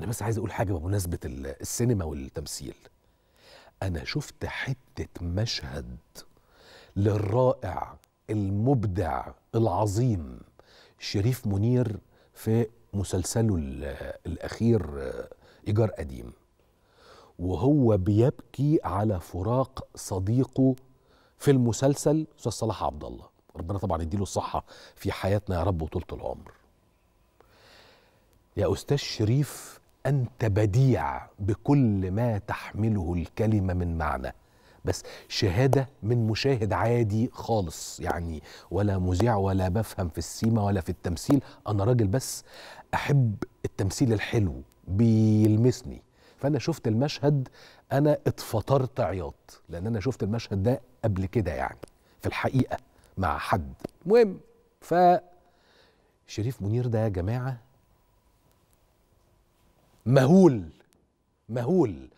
انا بس عايز اقول حاجه بمناسبه السينما والتمثيل انا شفت حته مشهد للرائع المبدع العظيم شريف منير في مسلسله الاخير ايجار قديم وهو بيبكي على فراق صديقه في المسلسل استاذ صلاح عبد الله ربنا طبعا يديله الصحه في حياتنا يا رب وطولة العمر يا استاذ شريف انت بديع بكل ما تحمله الكلمه من معنى بس شهاده من مشاهد عادي خالص يعني ولا مذيع ولا بفهم في السيما ولا في التمثيل انا راجل بس احب التمثيل الحلو بيلمسني فانا شفت المشهد انا اتفطرت عياط لان انا شفت المشهد ده قبل كده يعني في الحقيقه مع حد مهم ف شريف منير ده يا جماعه مهول مهول